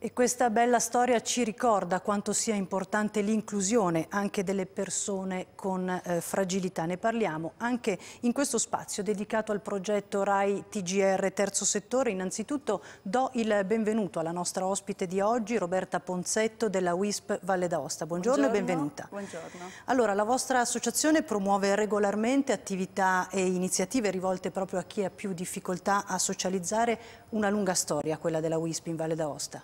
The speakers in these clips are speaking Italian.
E questa bella storia ci ricorda quanto sia importante l'inclusione anche delle persone con eh, fragilità. Ne parliamo anche in questo spazio dedicato al progetto RAI TGR Terzo Settore. Innanzitutto do il benvenuto alla nostra ospite di oggi, Roberta Ponzetto della WISP Valle d'Aosta. Buongiorno, Buongiorno, e benvenuta. Buongiorno. Allora, la vostra associazione promuove regolarmente attività e iniziative rivolte proprio a chi ha più difficoltà a socializzare. Una lunga storia quella della WISP in Valle d'Aosta.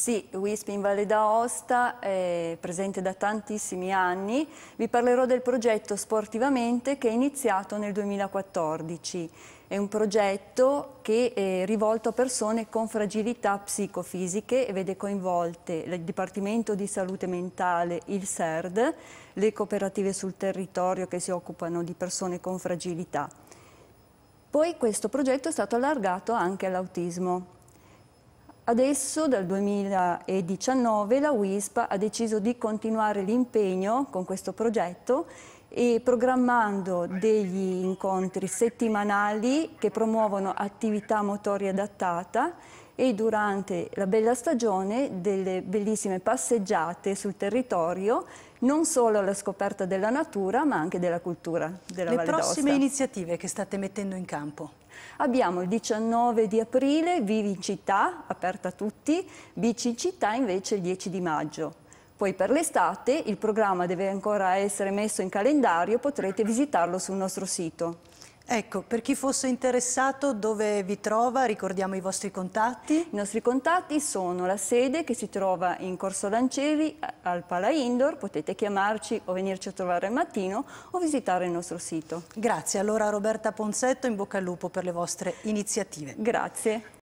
Sì, WISP in Valle d'Aosta è presente da tantissimi anni. Vi parlerò del progetto Sportivamente che è iniziato nel 2014. È un progetto che è rivolto a persone con fragilità psicofisiche e vede coinvolte il Dipartimento di Salute Mentale, il SERD, le cooperative sul territorio che si occupano di persone con fragilità. Poi questo progetto è stato allargato anche all'autismo. Adesso, dal 2019, la WISP ha deciso di continuare l'impegno con questo progetto e programmando degli incontri settimanali che promuovono attività motoria adattata e durante la bella stagione delle bellissime passeggiate sul territorio, non solo alla scoperta della natura ma anche della cultura della Le Valle d'Aosta. Le prossime iniziative che state mettendo in campo? Abbiamo il 19 di aprile Vivi in città, aperta a tutti, Bici in città invece il 10 di maggio. Poi per l'estate il programma deve ancora essere messo in calendario, potrete visitarlo sul nostro sito. Ecco, per chi fosse interessato, dove vi trova? Ricordiamo i vostri contatti. I nostri contatti sono la sede che si trova in Corso Lanceri al Pala Indoor, potete chiamarci o venirci a trovare al mattino o visitare il nostro sito. Grazie, allora Roberta Ponzetto, in bocca al lupo per le vostre iniziative. Grazie.